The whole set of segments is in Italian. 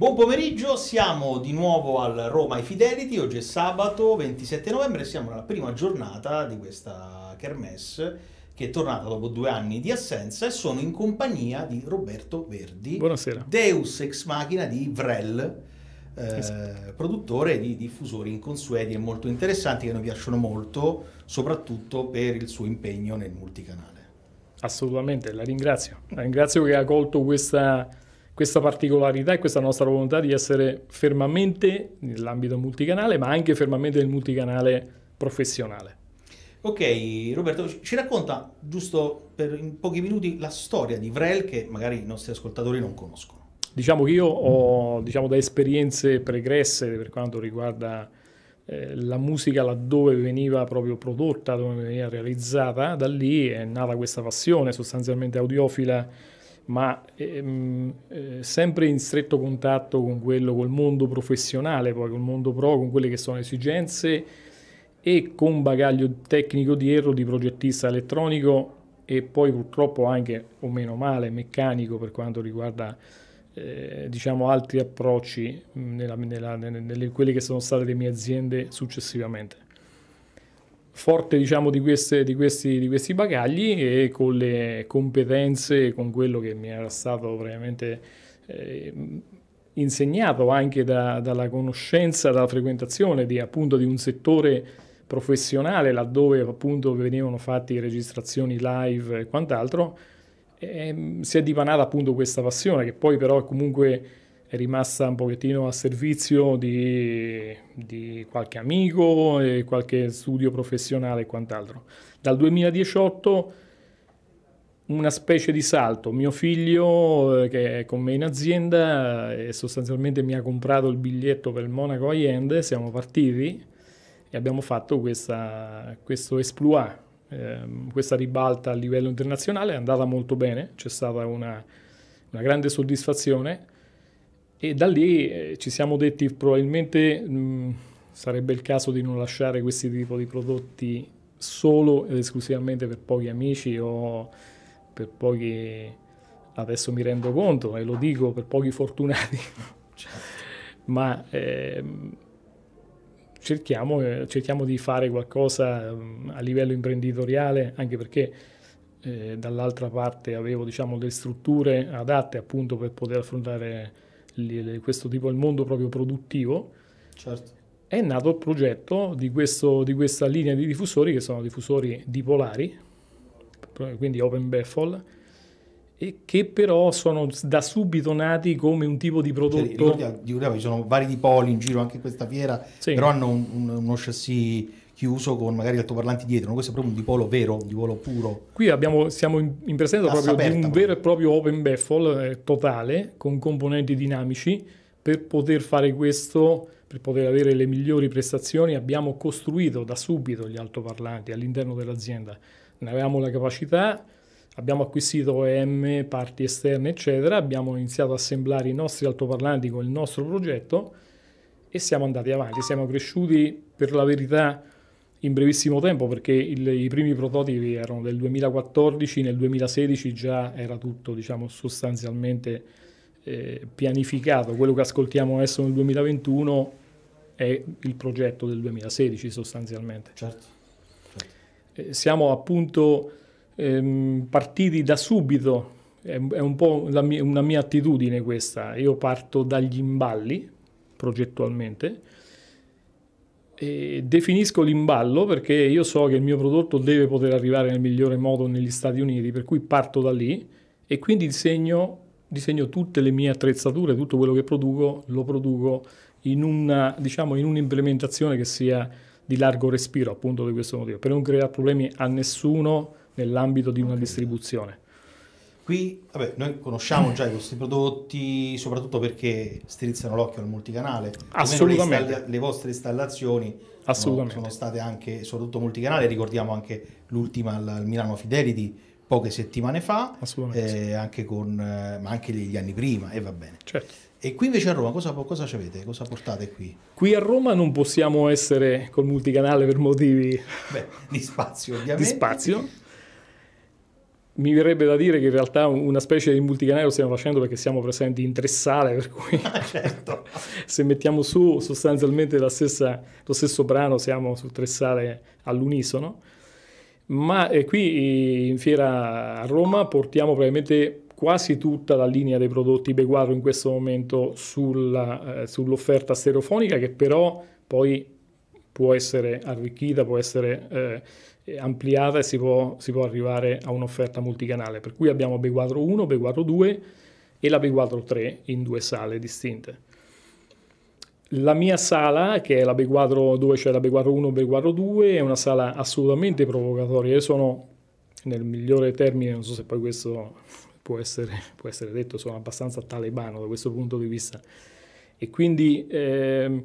Buon pomeriggio, siamo di nuovo al Roma e Fidelity, oggi è sabato 27 novembre, siamo alla prima giornata di questa kermesse che è tornata dopo due anni di assenza e sono in compagnia di Roberto Verdi. Buonasera. Deus ex machina di Vrel, eh, esatto. produttore di diffusori inconsueti e molto interessanti che mi piacciono molto, soprattutto per il suo impegno nel multicanale. Assolutamente, la ringrazio. La ringrazio che ha colto questa questa particolarità e questa nostra volontà di essere fermamente nell'ambito multicanale, ma anche fermamente nel multicanale professionale. Ok, Roberto, ci racconta giusto per in pochi minuti la storia di Vrel che magari i nostri ascoltatori non conoscono. Diciamo che io ho diciamo, da esperienze pregresse per quanto riguarda eh, la musica laddove veniva proprio prodotta, dove veniva realizzata, da lì è nata questa passione sostanzialmente audiofila ma ehm, eh, sempre in stretto contatto con quello, col mondo professionale, poi col mondo pro, con quelle che sono le esigenze e con bagaglio tecnico di erro di progettista elettronico e poi purtroppo anche, o meno male, meccanico per quanto riguarda eh, diciamo altri approcci nella, nella, nelle, nelle, quelle che sono state le mie aziende successivamente forte diciamo, di, queste, di, questi, di, questi, bagagli e con le competenze, con quello che mi era stato veramente eh, insegnato anche da, dalla conoscenza, dalla frequentazione di, appunto, di un settore professionale laddove appunto venivano fatti registrazioni live e quant'altro, eh, si è dipanata appunto questa passione che poi però comunque è rimasta un pochettino a servizio di, di qualche amico e qualche studio professionale e quant'altro. Dal 2018 una specie di salto. Mio figlio, eh, che è con me in azienda, eh, e sostanzialmente mi ha comprato il biglietto per il Monaco Allende, siamo partiti e abbiamo fatto questa, questo esploit, eh, questa ribalta a livello internazionale, è andata molto bene, c'è stata una, una grande soddisfazione e da lì eh, ci siamo detti probabilmente mh, mm, sarebbe il caso di non lasciare questi tipi di prodotti solo ed esclusivamente per pochi amici o per pochi, adesso mi rendo conto e lo dico, per pochi fortunati. certo. Ma eh, cerchiamo, eh, cerchiamo, di fare qualcosa mh, mm, a livello imprenditoriale, anche perché eh, dall'altra parte avevo diciamo, delle strutture adatte appunto per poter affrontare questo tipo, il mondo proprio produttivo, certo. è nato il progetto di, questo, di, questa linea di diffusori che sono diffusori dipolari, quindi open baffle, e che però sono da subito nati come un tipo di cioè, prodotto. Cioè, ricordiamo, eh, ci sono vari dipoli in giro anche in questa fiera, sì. però hanno un, un, uno chassis chiuso con magari altoparlanti dietro, no? questo è proprio un dipolo vero, un dipolo puro. Qui abbiamo, siamo in, in presenza proprio aperta, di un proprio. vero e proprio open baffle eh, totale con componenti dinamici. Per poter fare questo, per poter avere le migliori prestazioni, abbiamo costruito da subito gli altoparlanti all'interno dell'azienda. Ne avevamo la capacità, abbiamo acquisito OEM, parti esterne, eccetera, abbiamo iniziato a assemblare i nostri altoparlanti con il nostro progetto e siamo andati avanti, siamo cresciuti per la verità in brevissimo tempo perché il, i primi prototipi erano del 2014, nel 2016 già era tutto diciamo, sostanzialmente eh, pianificato, quello che ascoltiamo adesso nel 2021 è il progetto del 2016 sostanzialmente. Certo. certo. Eh, siamo appunto ehm, partiti da subito, è, è un po' mia, una mia attitudine questa, io parto dagli imballi progettualmente eh, definisco l'imballo perché io so che il mio prodotto deve poter arrivare nel migliore modo negli Stati Uniti, per cui parto da lì e quindi disegno, disegno tutte le mie attrezzature, tutto quello che produco, lo produco in, una, diciamo, in un'implementazione che sia di largo respiro appunto di questo motivo, per non creare problemi a nessuno nell'ambito di una distribuzione. Qui, vabbè, noi conosciamo già i vostri prodotti, soprattutto perché strizzano l'occhio al multicanale. Assolutamente. Le, le, vostre installazioni Assolutamente. sono state anche, soprattutto multicanale, ricordiamo anche l'ultima al Milano Fidelity poche settimane fa, eh, anche con, eh, ma anche gli anni prima, e va bene. Certo. E qui invece a Roma cosa, cosa avete? Cosa portate qui? Qui a Roma non possiamo essere col multicanale per motivi Beh, di spazio ovviamente. Di spazio mi verrebbe da dire che in realtà una specie di multicanale lo stiamo facendo perché siamo presenti in tre sale, per cui ah, certo. se mettiamo su sostanzialmente stessa, lo stesso brano siamo su tre sale all'unisono. Ma eh, qui eh, in fiera a Roma portiamo probabilmente quasi tutta la linea dei prodotti Beguaro in questo momento sulla, eh, sull'offerta stereofonica che però poi può essere arricchita, può essere eh, eh, ampliata e si può, si può arrivare a un'offerta multicanale. Per cui abbiamo B4 1, B4 2 e la B4 3 in due sale distinte. La mia sala, che è la B4 dove c'è cioè la B4 1 e B4 2, è una sala assolutamente provocatoria. Io sono, nel migliore termine, non so se poi questo può essere, può essere detto, sono abbastanza talebano da questo punto di vista. E quindi... Eh,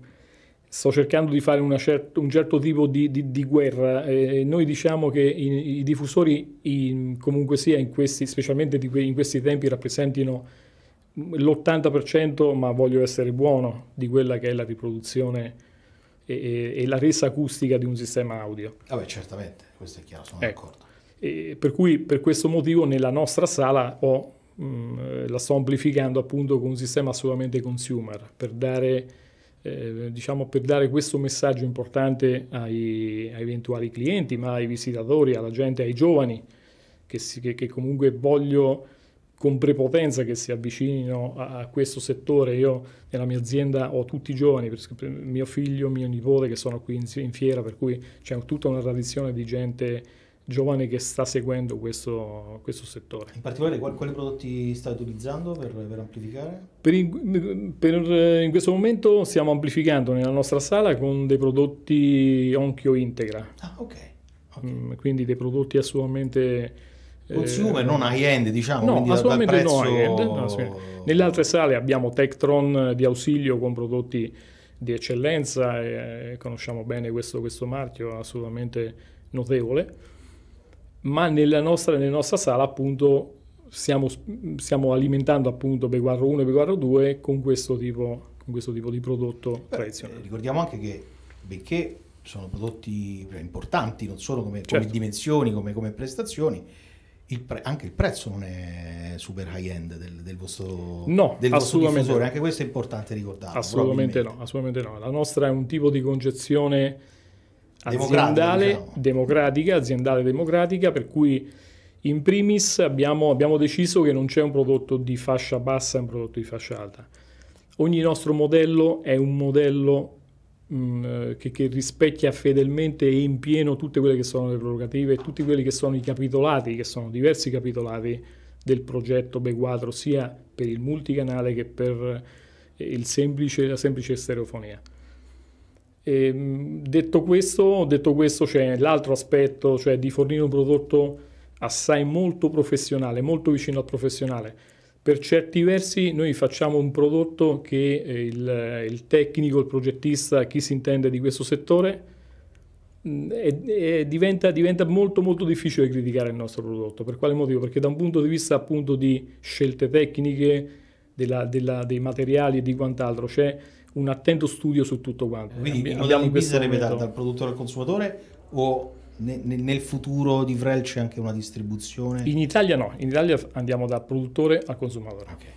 sto cercando di fare certo, un certo tipo di, di, di guerra. Eh, noi diciamo che i, i diffusori, in, comunque sia, in questi, specialmente in questi tempi, rappresentino l'80%, ma voglio essere buono, di quella che è la riproduzione e, e, e la resa acustica di un sistema audio. Vabbè, ah certamente, questo è chiaro, sono ecco. d'accordo. E per cui per questo motivo nella nostra sala ho, mh, mm, la sto amplificando appunto con un sistema assolutamente consumer, per dare eh, diciamo per dare questo messaggio importante ai, ai, eventuali clienti, ma ai visitatori, alla gente, ai giovani che, si, che, che comunque voglio con prepotenza che si avvicinino a, a, questo settore. Io nella mia azienda ho tutti i giovani, mio figlio, mio nipote che sono qui in, in fiera, per cui c'è tutta una tradizione di gente giovane che sta seguendo questo, questo settore. In particolare qual, quali prodotti state utilizzando per, per amplificare? Per in, per, in, questo momento stiamo amplificando nella nostra sala con dei prodotti Onchio Integra. Ah, ok. okay. Mm, quindi dei prodotti assolutamente... Eh, Consumer, eh, non high end, diciamo. No, assolutamente prezzo... no high end. No, Nelle altre sale abbiamo Tektron di ausilio con prodotti di eccellenza, e, eh, conosciamo bene questo, questo marchio, assolutamente notevole ma nella nostra, nella nostra sala appunto stiamo, stiamo alimentando appunto Beguarro 1 e Beguarro 2 con questo tipo, con questo tipo di prodotto Beh, tradizionale. Ricordiamo anche che benché sono prodotti cioè, importanti, non solo come, certo. dimensioni, come, come prestazioni, il pre- anche il prezzo non è super high end del, del vostro no, del assolutamente vostro anche questo è importante ricordarlo assolutamente no, assolutamente no la nostra è un tipo di concezione aziendale, diciamo. diciamo. democratica, aziendale democratica, per cui in primis abbiamo, abbiamo deciso che non c'è un prodotto di fascia bassa e un prodotto di fascia alta. Ogni nostro modello è un modello Mh, mm, che, che, rispecchia fedelmente e in pieno tutte quelle che sono le prerogative e tutti quelli che sono i capitolati, che sono diversi capitolati del progetto B4, sia per il multicanale che per eh, semplice, la semplice stereofonia. E, ehm, detto, questo, detto questo, c'è l'altro aspetto, cioè di fornire un prodotto assai molto professionale, molto vicino al professionale. Per certi versi noi facciamo un prodotto che eh, il, il tecnico, il progettista, chi si intende di questo settore, e, mm, e diventa, diventa, molto molto difficile criticare il nostro prodotto. Per quale motivo? Perché da un punto di vista appunto di scelte tecniche, della, della, dei materiali e di quant'altro, c'è un attento studio su tutto quanto. Quindi eh, abbiamo qui sarebbe dal, dal produttore al consumatore o ne, nel futuro di Vrel c'è anche una distribuzione? In Italia no, in Italia andiamo dal produttore al consumatore. Okay.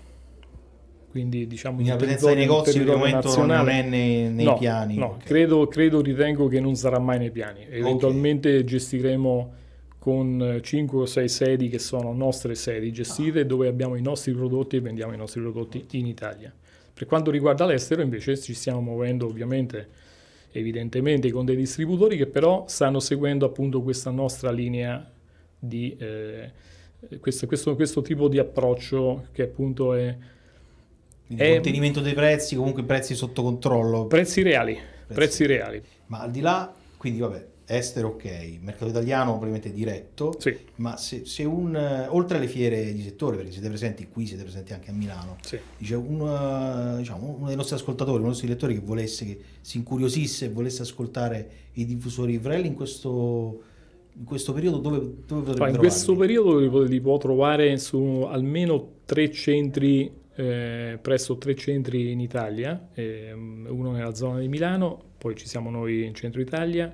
Quindi diciamo Quindi la presenza dei negozi per il momento non è nei, nei no, piani. No, okay. credo, credo, ritengo che non sarà mai nei piani. Eventualmente okay. gestiremo con 5 eh, o 6 sedi che sono nostre sedi gestite ah. dove abbiamo i nostri prodotti e vendiamo i nostri prodotti in Italia. Per quanto riguarda l'estero invece ci stiamo muovendo ovviamente evidentemente con dei distributori che però stanno seguendo appunto questa nostra linea di eh, questo, questo, questo, tipo di approccio che appunto è... Quindi è contenimento dei prezzi, comunque prezzi sotto controllo. Prezzi reali, prezzi, prezzi reali. Ma al di là, quindi vabbè, estero ok, mercato italiano ovviamente diretto, sì. ma se, se, un, eh, oltre alle fiere di settore, perché siete presenti qui, siete presenti anche a Milano, sì. dice un, eh, diciamo, uno dei nostri ascoltatori, uno dei nostri lettori che volesse, che si incuriosisse e volesse ascoltare i diffusori Vrel in questo in questo periodo dove, dove potete trovarli? In questo periodo li, può, li può trovare su almeno tre centri, eh, presso tre centri in Italia, eh, uno nella zona di Milano, poi ci siamo noi in centro Italia,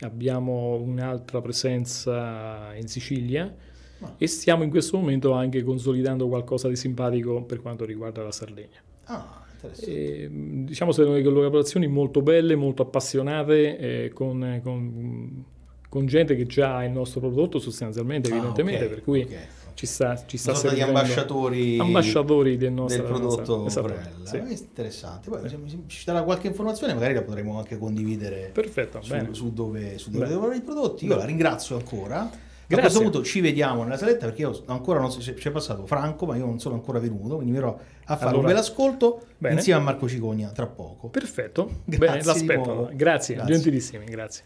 abbiamo un'altra presenza in Sicilia ah. e stiamo in questo momento anche consolidando qualcosa di simpatico per quanto riguarda la Sardegna. Ah. E, diciamo che sono delle collaborazioni molto belle, molto appassionate, eh, con, con, con, gente che già ha il nostro prodotto sostanzialmente, evidentemente, ah, okay, per cui okay ci sta, ci sta sono ambasciatori, ambasciatori, del, nostro, del prodotto esatto, esatto Sì. È eh, interessante. Poi sì. ci darà qualche informazione, magari la potremo anche condividere Perfetto, su, su, dove, su dove lavorare i prodotti. Io la ringrazio ancora. Grazie. A questo punto ci vediamo nella saletta perché io ancora non so, se c'è passato Franco, ma io non sono ancora venuto, quindi verrò a fare allora, un bel ascolto insieme a Marco Cicogna tra poco. Perfetto, grazie bene, l'aspetto. Grazie, grazie, gentilissimi, grazie.